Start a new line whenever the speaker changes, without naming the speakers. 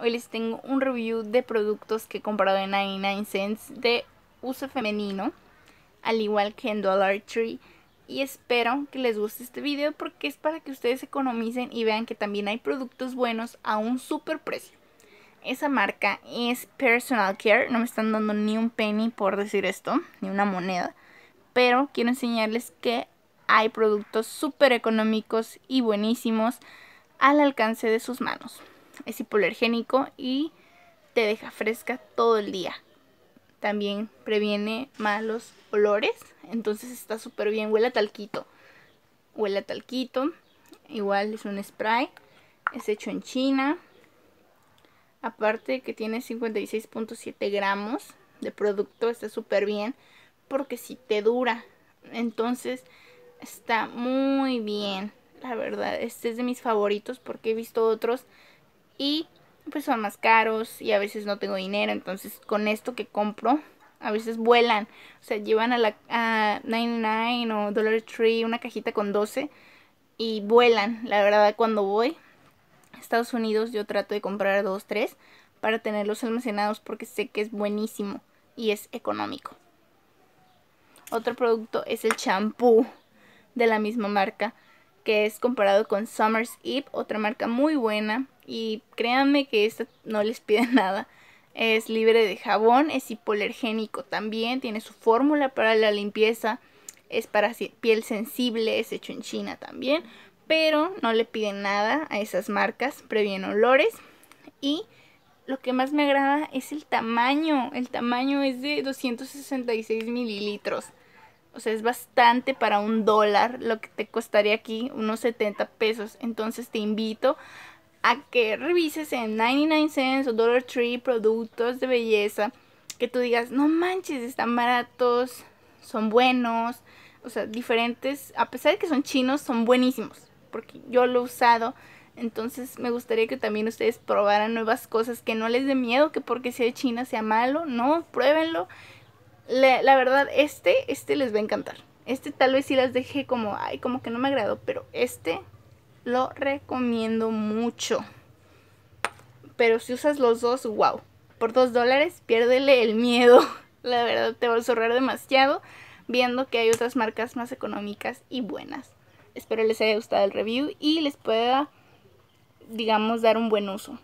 hoy les tengo un review de productos que he comprado en 99 cents de uso femenino, al igual que en Dollar Tree. Y espero que les guste este video porque es para que ustedes economicen y vean que también hay productos buenos a un super precio. Esa marca es Personal Care, no me están dando ni un penny por decir esto, ni una moneda. Pero quiero enseñarles que hay productos súper económicos y buenísimos al alcance de sus manos es hipoalergénico y te deja fresca todo el día. También previene malos olores, entonces está súper bien, huele talquito. Huele talquito, igual es un spray, es hecho en China. Aparte que tiene 56.7 gramos de producto, está súper bien porque si te dura. Entonces está muy bien, la verdad. Este es de mis favoritos porque he visto otros y pues son más caros y a veces no tengo dinero, entonces con esto que compro a veces vuelan, o sea, llevan a la 99 o Dollar Tree una cajita con 12 y vuelan. La verdad, cuando voy a Estados Unidos yo trato de comprar dos, tres para tenerlos almacenados porque sé que es buenísimo y es económico. Otro producto es el champú de la misma marca que es comparado con Summer's Eve, otra marca muy buena. Y créanme que esta no les pide nada. Es libre de jabón, es hipolergénico también, tiene su fórmula para la limpieza, es para piel sensible, es hecho en China también, pero no le piden nada a esas marcas, previene olores y lo que más me agrada es el tamaño, el tamaño es de 266 mililitros o sea, es bastante para un dólar lo que te costaría aquí, unos 70 pesos. Entonces te invito a que revises en 99 cents o Dollar Tree productos de belleza que tú digas, no manches, están baratos, son buenos. O sea, diferentes, a pesar de que son chinos, son buenísimos. Porque yo lo he usado. Entonces me gustaría que también ustedes probaran nuevas cosas, que no les dé miedo que porque sea de China sea malo, no, pruébenlo la, verdad, este, este les va a encantar. Este tal vez sí las dejé como, ay, como que no me agradó, pero este lo recomiendo mucho. Pero si usas los dos, wow. Por dos dólares, piérdele el miedo. La verdad, te vas a ahorrar demasiado viendo que hay otras marcas más económicas y buenas. Espero les haya gustado el review y les pueda, digamos, dar un buen uso.